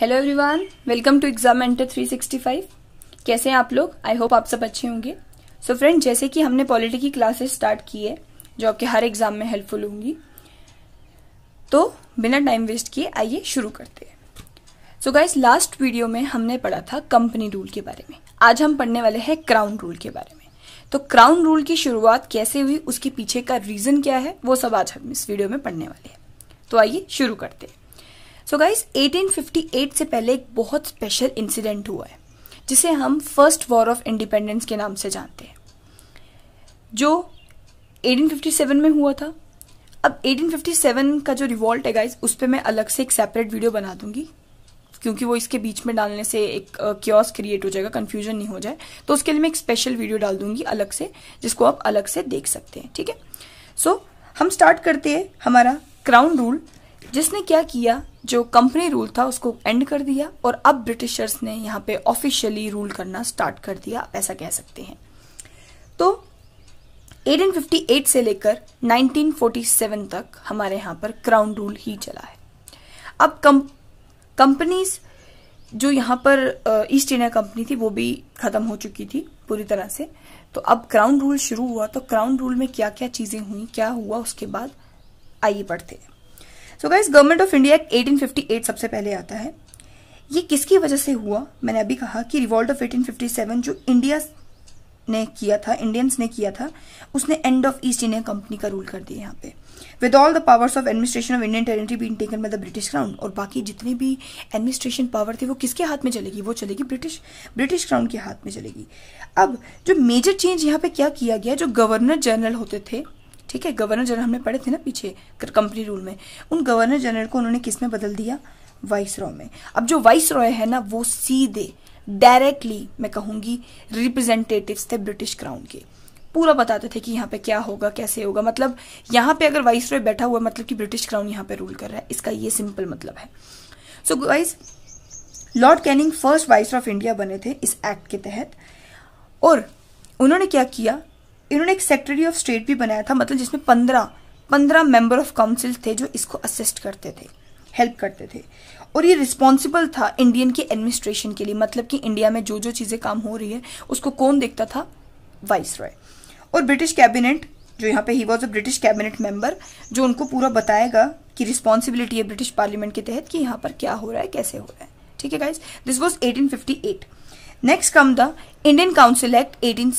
Hello everyone welcome to exam enter 365 कैसे हैं आप लोग आई होप आप सब अच्छे होंगे सो so फ्रेंड जैसे कि हमने पॉलिटी की क्लासेस स्टार्ट की है जो आपके हर एग्जाम में हेल्पफुल होंगी तो बिना टाइम वेस्ट किए आइए शुरू करते हैं सो गाइस लास्ट वीडियो में हमने पढ़ा था कंपनी रूल के बारे में आज हम पढ़ने वाले हैं क्राउन रूल के बारे में तो क्राउन रूल की शुरुआत कैसे हुई उसके पीछे का रीजन क्या है वो सब आज हम इस वीडियो में पढ़ने वाले हैं तो आइए शुरू करते हैं सो गाइज 1858 से पहले एक बहुत स्पेशल इंसिडेंट हुआ है जिसे हम फर्स्ट वॉर ऑफ इंडिपेंडेंस के नाम से जानते हैं जो 1857 में हुआ था अब 1857 का जो रिवॉल्ट है गाइज उस पर मैं अलग से एक सेपरेट वीडियो बना दूंगी क्योंकि वो इसके बीच में डालने से एक क्योस क्रिएट हो जाएगा कन्फ्यूजन नहीं हो जाए तो उसके लिए मैं एक स्पेशल वीडियो डाल दूंगी अलग से जिसको आप अलग से देख सकते हैं ठीक है सो so, हम स्टार्ट करते हैं हमारा क्राउन रूल जिसने क्या किया जो कंपनी रूल था उसको एंड कर दिया और अब ब्रिटिशर्स ने यहाँ पे ऑफिशियली रूल करना स्टार्ट कर दिया ऐसा कह सकते हैं तो 1858 से लेकर 1947 तक हमारे यहाँ पर क्राउन रूल ही चला है अब कम कंपनीज जो यहाँ पर ईस्ट इंडिया कंपनी थी वो भी खत्म हो चुकी थी पूरी तरह से तो अब क्राउन रूल शुरू हुआ तो क्राउन रूल में क्या क्या चीजें हुई क्या हुआ उसके बाद आइए पढ़ते हैं so guys government of India act eighteen सबसे पहले आता है ये किसकी वजह से हुआ मैंने अभी कहा कि रिवॉल्ट ऑफ 1857 जो इंडिया ने किया था इंडियंस ने किया था उसने end of East India company का रूल कर दिया यहाँ पे with all the powers of administration of Indian territory been taken by the British crown और बाकी जितने भी एडमिनिस्ट्रेशन पावर थे वो किसके हाथ में चलेगी वो चलेगी ब्रिटिश ब्रिटिश क्राउन के हाथ में चलेगी अब जो मेजर चेंज यहाँ पे क्या किया गया जो गवर्नर जनरल होते थे ठीक है गवर्नर जनरल हमने पढ़े थे ना पीछे कंपनी रूल में उन गवर्नर जनरल को उन्होंने किस में बदल दिया वाइस रॉय में अब जो वाइस रॉय है ना वो सीधे डायरेक्टली मैं कहूंगी रिप्रेजेंटेटिव थे ब्रिटिश क्राउन के पूरा बताते थे कि यहाँ पे क्या होगा कैसे होगा मतलब यहाँ पे अगर वाइस रॉय बैठा हुआ मतलब कि ब्रिटिश क्राउन यहाँ पे रूल कर रहा है इसका ये सिंपल मतलब है so vice lord Canning first vice of India बने थे इस एक्ट के तहत और उन्होंने क्या किया इन्होंने एक सेक्रेटरी ऑफ स्टेट भी बनाया था मतलब जिसमें पंद्रह पंद्रह मेंबर ऑफ काउंसिल थे जो इसको असिस्ट करते थे हेल्प करते थे और ये रिस्पॉन्सिबल था इंडियन के एडमिनिस्ट्रेशन के लिए मतलब कि इंडिया में जो जो चीज़ें काम हो रही है उसको कौन देखता था वाइस रॉय और ब्रिटिश कैबिनेट जो यहाँ पे ही was a British cabinet member जो उनको पूरा बताएगा कि रिस्पॉन्सिबिलिटी है ब्रिटिश पार्लियामेंट के तहत कि यहाँ पर क्या हो रहा है कैसे हो रहा है ठीक है guys this was eighteen next come the Indian council act eighteen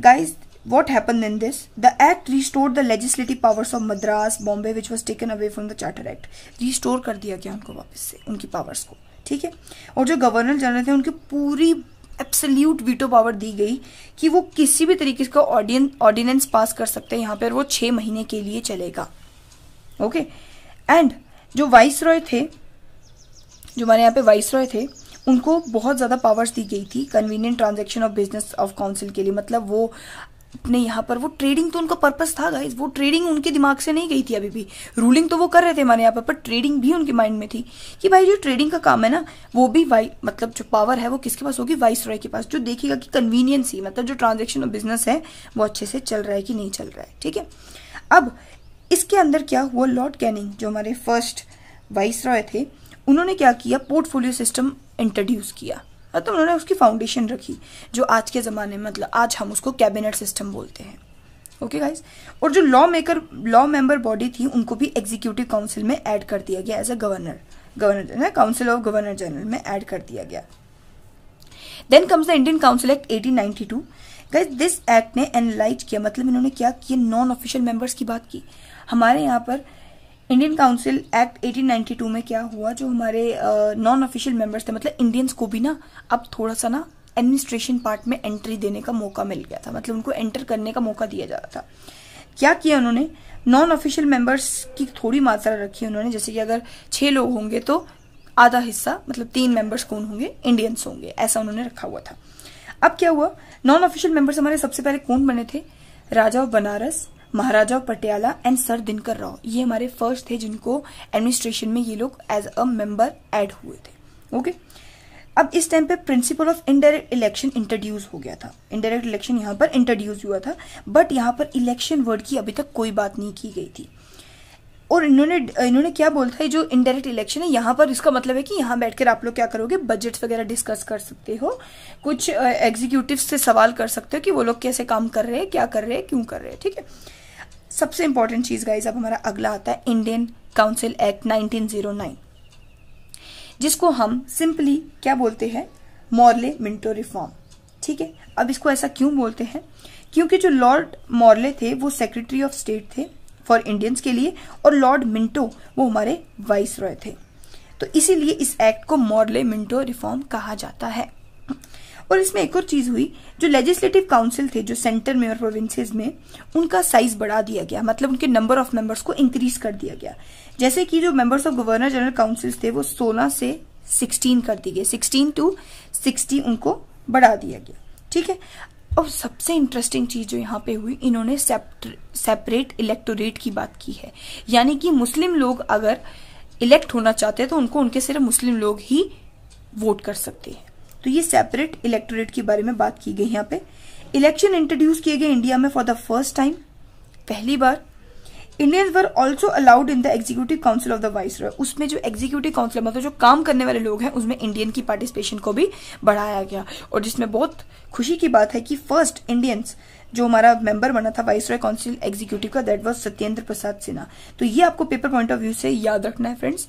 Guys, what happened in this? The Act restored the legislative powers of Madras, Bombay, which was taken away from the Charter Act. Restore kar diya gaya unko wapas se unki powers ko theek hai aur jo governor general the unki puri absolute veto power दी गई कि वो किसी भी तरीके का ordinance पास कर सकते हैं यहाँ पर वो छः महीने के लिए चलेगा ओके okay? एंड जो वाइस रॉय थे जो हमारे यहाँ पे वाइस रॉय थे उनको बहुत ज़्यादा पावर्स दी गई थी convenient transaction of business of council के लिए मतलब वो अपने यहाँ पर वो ट्रेडिंग तो उनका पर्पस था गाइज वो ट्रेडिंग उनके दिमाग से नहीं गई थी अभी भी रूलिंग तो वो कर रहे थे हमारे यहाँ पर पर ट्रेडिंग भी उनके माइंड में थी कि भाई जो ट्रेडिंग का काम है ना वो भी वाई मतलब जो पावर है वो किसके पास होगी वाइस रॉय के पास जो देखेगा कि कन्वीनियंस ही मतलब जो ट्रांजेक्शन और बिजनेस है वो अच्छे से चल रहा है कि नहीं चल रहा है ठीक है अब इसके अंदर क्या हुआ लॉर्ड कैनिंग जो हमारे फर्स्ट वाइस रॉय थे उन्होंने क्या किया पोर्टफोलियो सिस्टम इंट्रोड्यूस किया तो उन्होंने उसकी फाउंडेशन रखी जो आज के ज़माने में मतलब आज हम उसको कैबिनेट सिस्टम बोलते हैं ओके okay गाइस और जो law maker law member body थी उनको भी एग्जीक्यूटिव काउंसिल में ऐड कर दिया गया as a governor governor council of governor general में ऐड कर दिया गया then comes the Indian council act 1892 guys this act ने एनालाइज किया मतलब इन्होंने क्या किया नॉन ऑफिशियल मेंबर्स की बात की हमारे यहाँ पर इंडियन काउंसिल एक्ट 1892 में क्या हुआ जो हमारे नॉन ऑफिशियल मेंबर्स थे मतलब इंडियंस को भी ना अब थोड़ा सा ना एडमिनिस्ट्रेशन पार्ट में एंट्री देने का मौका मिल गया था मतलब उनको एंटर करने का मौका दिया जा रहा था क्या किया उन्होंने नॉन ऑफिशियल मेंबर्स की थोड़ी मात्रा रखी उन्होंने जैसे कि अगर छह लोग होंगे तो आधा हिस्सा मतलब तीन मेंबर्स कौन होंगे इंडियंस होंगे ऐसा उन्होंने रखा हुआ था अब क्या हुआ नॉन ऑफिशियल मेंबर्स हमारे सबसे पहले कौन बने थे Raja of Banaras Maharaja Patiala and sir Dinkar Rao ये हमारे फर्स्ट थे जिनको एडमिनिस्ट्रेशन में ये लोग एज अ मेंबर ऐड हुए थे ओके अब इस टाइम पे principle of indirect election introduce हो गया था इनडायरेक्ट इलेक्शन यहाँ पर इंट्रोड्यूस हुआ था बट यहाँ पर इलेक्शन वर्ड की अभी तक कोई बात नहीं की गई थी और इन्होंने इन्होंने क्या बोलता है जो इनडायरेक्ट इलेक्शन है यहाँ पर इसका मतलब है कि यहाँ बैठकर आप लोग क्या करोगे बजट वगैरह डिस्कस कर सकते हो कुछ एग्जीक्यूटिव से सवाल कर सकते हो कि वो लोग कैसे काम कर रहे हैं क्या कर रहे हैं क्यों कर रहे हैं ठीक है सबसे इंपॉर्टेंट चीज़ गाइज अब हमारा अगला आता है इंडियन काउंसिल एक्ट 1909 जिसको हम सिंपली क्या बोलते हैं मॉर्ले मिंटो रिफॉर्म ठीक है अब इसको ऐसा क्यों बोलते हैं क्योंकि जो लॉर्ड मॉर्ले थे वो सेक्रेटरी ऑफ स्टेट थे फॉर इंडियंस के लिए और लॉर्ड मिंटो वो हमारे वाइस रॉय थे तो इसीलिए इस एक्ट को मॉर्ले मिंटो रिफॉर्म कहा जाता है और इसमें एक और चीज हुई जो लेजिस्लेटिव काउंसिल थे जो सेंटर में और प्रोविंसेस में उनका साइज बढ़ा दिया गया मतलब उनके नंबर ऑफ मेंबर्स को इंक्रीज कर दिया गया जैसे कि जो members of governor general councils थे वो सोलह से सिक्सटीन कर दिए सिक्सटीन टू सिक्सटी उनको बढ़ा दिया गया ठीक है और सबसे इंटरेस्टिंग चीज जो यहाँ पे हुई इन्होंने सेपरेट इलेक्टोरेट की बात की है यानी कि मुस्लिम लोग अगर इलेक्ट होना चाहते हैं तो उनको उनके सिर्फ मुस्लिम लोग ही वोट कर सकते हैं तो ये सेपरेट इलेक्टोरेट के बारे में बात की गई यहाँ पे इलेक्शन इंट्रोड्यूस किए गए इंडिया में फॉर द फर्स्ट टाइम पहली बार Indians were also allowed in the executive council of the viceroy उसमें जो एग्जीक्यूटिव काउंसिल मतलब जो काम करने वाले लोग हैं उसमें इंडियन की पार्टिसिपेशन को भी बढ़ाया गया और जिसमें बहुत खुशी की बात है कि फर्स्ट इंडियंस जो हमारा मेंबर बना था वाइस रॉय काउंसिल एग्जीक्यूटिव का दैट वॉज सत्येंद्र प्रसाद सिन्हा तो ये आपको पेपर पॉइंट ऑफ व्यू से याद रखना है फ्रेंड्स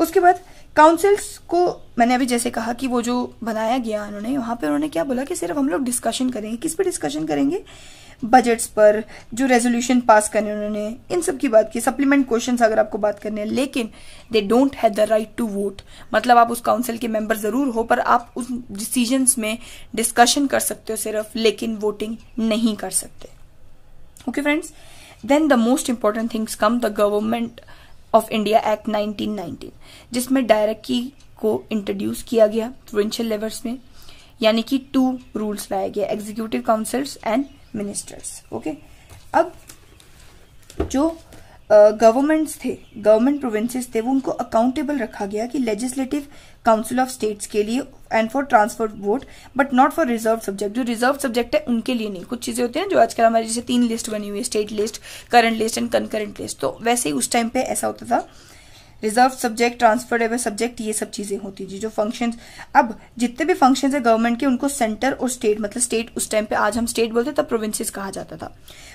उसके बाद काउंसिल्स को मैंने अभी जैसे कहा कि वो जो बनाया गया उन्होंने वहां पर उन्होंने क्या बोला कि सिर्फ हम लोग डिस्कशन करेंगे किस पर डिस्कशन करेंगे बजट्स पर जो रेजोल्यूशन पास करने उन्होंने इन सब की बात की सप्लीमेंट क्वेश्चन अगर आपको बात करने हैं लेकिन they don't have the right to vote मतलब आप उस काउंसिल के मेंबर जरूर हो पर आप उस डिसीजन में डिस्कशन कर सकते हो सिर्फ लेकिन वोटिंग नहीं कर सकते okay friends then the most important things come the government of India act 1919 जिसमें डायरेक्ट की को इंट्रोड्यूस किया गया प्रोविंशियल लेवल्स में यानी कि टू रूल्स लाया गया executive councils and ministers okay अब जो गवर्नमेंट्स थे गवर्नमेंट प्रोविंसेस थे वो उनको अकाउंटेबल रखा गया कि लेजिस्लेटिव काउंसिल ऑफ स्टेट्स के लिए and for transfer vote but not for reserve subject जो रिजर्व सब्जेक्ट है उनके लिए नहीं कुछ चीजें होती हैं जो आजकल हमारे जैसे तीन लिस्ट बनी हुई है state list current list and concurrent list तो वैसे ही उस टाइम पे ऐसा होता था रिजर्व सब्जेक्ट ट्रांसफर्ड सब्जेक्ट ये सब चीज़ें होती थी जो फंक्शन अब जितने भी फंक्शन है गवर्नमेंट के उनको सेंटर और स्टेट मतलब स्टेट उस टाइम पे आज हम स्टेट बोलते तब प्रोविंसेस कहा जाता था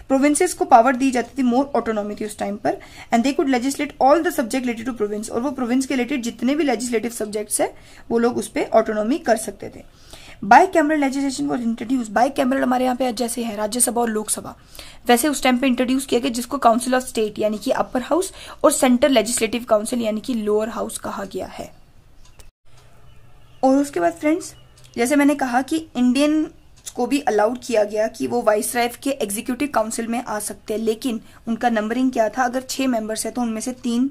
प्रोविंसेस को पावर दी जाती थी मोर ऑटोनॉमी थी उस टाइम पर and they could legislate all the subject related to province और वो प्रोविंस के रिलेटेड जितने भी लेजिस्लेटिव सब्जेक्ट्स है वो लोग उस पर ऑटोनॉमी कर सकते थे bicameral legislation was introduce bicameral हमारे यहाँ पे जैसे है राज्यसभा और लोकसभा वैसे उस टाइम पे इंट्रोड्यूस किया गया जिसको काउंसिल ऑफ स्टेट यानी कि अपर हाउस और सेंट्रल लेजिस्लेटिव काउंसिल यानी कि लोअर हाउस कहा गया है और उसके बाद फ्रेंड्स जैसे मैंने कहा कि इंडियन को भी अलाउड किया गया कि वो वाइस राइफ के एग्जीक्यूटिव काउंसिल में आ सकते हैं लेकिन उनका नंबरिंग क्या था अगर छह मेंबर्स है तो उनमें से तीन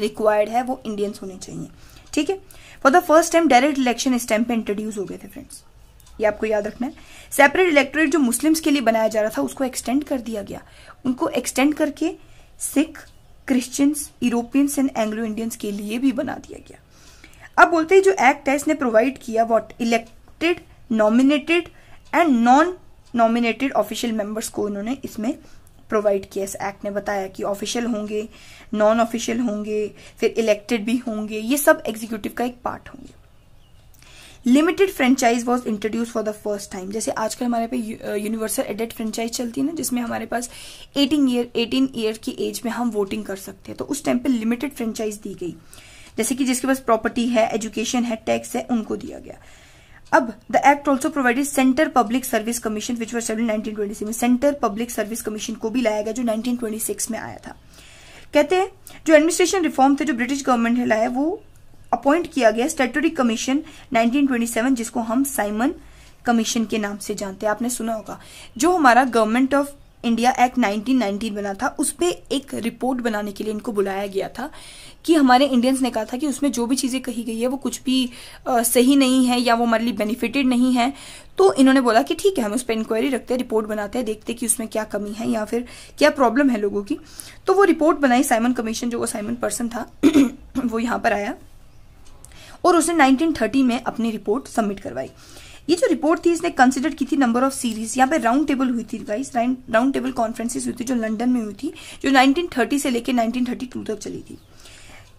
रिक्वायर्ड है वो इंडियंस होने चाहिए ठीक है for the first time direct election time पे इंट्रोड्यूस हो गए थे फ्रेंड्स ये आपको याद रखना है सेपरेट इलेक्टोरेट जो मुस्लिम्स के लिए बनाया जा रहा था उसको एक्सटेंड कर दिया गया उनको एक्सटेंड करके Sikh Christians Europeans and Anglo Indians के लिए भी बना दिया गया अब बोलते हैं जो एक्ट है इसने प्रोवाइड किया what elected nominated and non nominated official members को उन्होंने इसमें प्रोवाइड किया इस एक्ट ने बताया कि ऑफिशियल होंगे नॉन ऑफिशियल होंगे फिर इलेक्टेड भी होंगे ये सब एग्जीक्यूटिव का एक पार्ट होंगे limited franchise was introduce for the first time जैसे आजकल हमारे पे यूनिवर्सल एडेड फ्रेंचाइज चलती है ना जिसमें हमारे पास 18 ईयर 18 ईयर की एज में हम वोटिंग कर सकते हैं तो उस टाइम पे लिमिटेड फ्रेंचाइज दी गई जैसे कि जिसके पास प्रॉपर्टी है एजुकेशन है टैक्स है उनको दिया गया अब the act also provided centre public service commission which was nineteen twenty six में सेंटर पब्लिक सर्विस कमीशन को भी लाया गया जो नाइनटीन ट्वेंटी सिक्स में आया था कहते हैं जो एडमिनिस्ट्रेशन रिफॉर्म थे जो ब्रिटिश गवर्नमेंट ने लाया वो अपॉइंट किया गया statutory commission nineteen twenty seven जिसको हम साइमन कमीशन के नाम से जानते हैं आपने सुना होगा जो हमारा गवर्नमेंट ऑफ इंडिया एक्ट 1919 बना था उस पर एक रिपोर्ट बनाने के लिए इनको बुलाया गया था कि हमारे इंडियंस ने कहा था कि उसमें जो भी चीज़ें कही गई है वो कुछ भी आ, सही नहीं है या वो हमारे लिए बेनिफिटेड नहीं है तो इन्होंने बोला कि ठीक है हम उस पर इंक्वायरी रखते हैं रिपोर्ट बनाते हैं देखते हैं कि उसमें क्या कमी है या फिर क्या प्रॉब्लम है लोगों की तो वो रिपोर्ट बनाई साइमन कमीशन जो वो साइमन पर्सन था वो यहाँ पर आया और उसने 1930 में अपनी रिपोर्ट सबमिट करवाई ये जो रिपोर्ट थी इसने कंसिडर की थी नंबर ऑफ सीरीज यहाँ पे राउंड टेबल हुई थी गाइस राउंड टेबल कॉन्फ्रेंसिस हुई थी जो लंडन में हुई थी जो 1930 से लेकर 1932 तक चली थी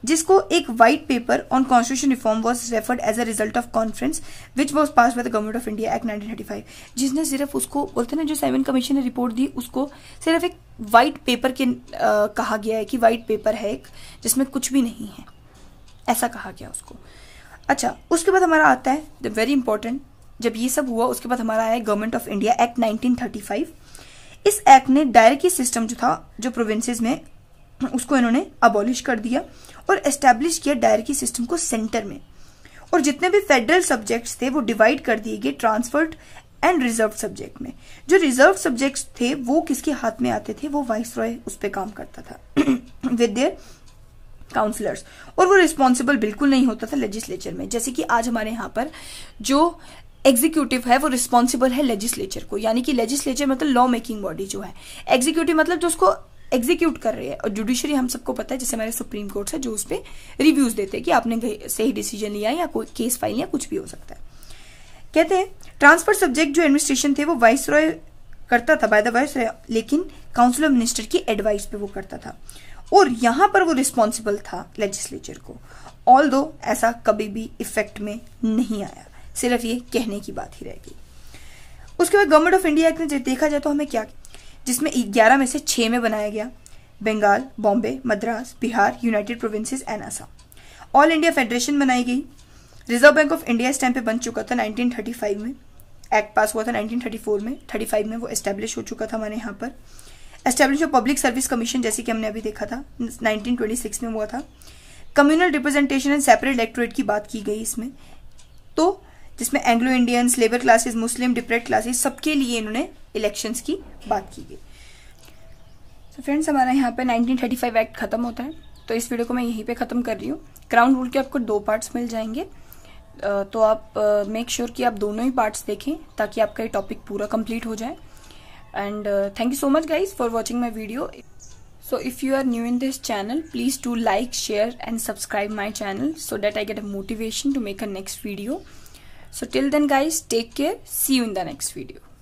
जिसको एक white paper on constitution reform was referred as a result of conference which was pass by the government of India act 1935 जिसने सिर्फ उसको बोलते ना जो सेवन कमीशन ने रिपोर्ट दी उसको सिर्फ एक वाइट पेपर के आ, कहा गया है कि वाइट पेपर है एक जिसमें कुछ भी नहीं है ऐसा कहा गया उसको अच्छा उसके बाद हमारा आता है द वेरी इंपॉर्टेंट जब ये सब हुआ उसके बाद हमारा आया गवर्नमेंट ऑफ इंडिया एक्ट 1935 इस एक्ट ने डायरेक्टली सिस्टम जो था जो प्रोविंसेस में उसको इन्होंने अबॉलिश कर दिया और एस्टेब्लिश किया डायरेक्टली सिस्टम को सेंटर में और जितने भी फेडरल सब्जेक्ट्स थे वो डिवाइड कर दिए गए ट्रांसफर्ड एंड रिजर्व सब्जेक्ट में जो रिजर्व सब्जेक्ट्स थे वो किसके हाथ में आते थे वो वाइस रॉय उस पर काम करता था विद काउंसलर्स और वो रिस्पॉन्सिबल बिल्कुल नहीं होता था लेजिस्लेचर में जैसे कि आज हमारे यहाँ पर जो एग्जीक्यूटिव है वो रिस्पॉन्सिबल है लेजिस्लेचर को यानी कि लेजिस्लेचर मतलब लॉ मेकिंग बॉडी जो है एग्जीक्यूटिव मतलब जो उसको एग्जीक्यूट कर रही है और जुडिशरी हम सबको पता है जैसे हमारे सुप्रीम कोर्ट है जो उस पर रिव्यूज देते हैं कि आपने सही डिसीजन लिया या कोई केस फाइल या कुछ भी हो सकता है कहते हैं ट्रांसफर सब्जेक्ट जो एडमिनिस्ट्रेशन थे वो वाइस रॉय करता था बाय द वाइस रॉय लेकिन काउंसिल ऑफ मिनिस्टर की एडवाइस पे वो करता था और यहां पर वो रिस्पॉन्सिबल था लेजिस्लेचर को ऑल ऐसा कभी भी इफेक्ट में नहीं आया सिर्फ ये कहने की बात ही रहेगी उसके बाद गवर्नमेंट ऑफ इंडिया एक्ट में देखा जाए तो हमें क्या जिसमें ग्यारह में से छः में बनाया गया Bengal Bombay Madras Bihar united provinces and Assam all India federation बनाई गई रिजर्व बैंक ऑफ इंडिया इस टाइम पे बन चुका था 1935 में एक्ट पास हुआ था 1934 में 35 में वो एस्टेब्लिश हो चुका था हमारे यहाँ पर establish of public service commission जैसे कि हमने अभी देखा था 1926 में हुआ था communal representation and separate electorate की बात की गई इसमें तो जिसमें Anglo Indians labour classes Muslim depressed classes सबके लिए इन्होंने इलेक्शंस की बात की गई तो फ्रेंड्स हमारा यहाँ पे 1935 एक्ट खत्म होता है तो इस वीडियो को मैं यहीं पे ख़त्म कर रही हूँ क्राउन रूल के आपको दो पार्ट्स मिल जाएंगे तो आप मेक श्योर sure कि आप दोनों ही पार्ट्स देखें ताकि आपका ये टॉपिक पूरा कंप्लीट हो जाए and thank you so much guys for watching my video So if you are new in this channel, please do like, share and subscribe my channel so that I get a motivation to make a next video. So till then guys, take care. See you in the next video.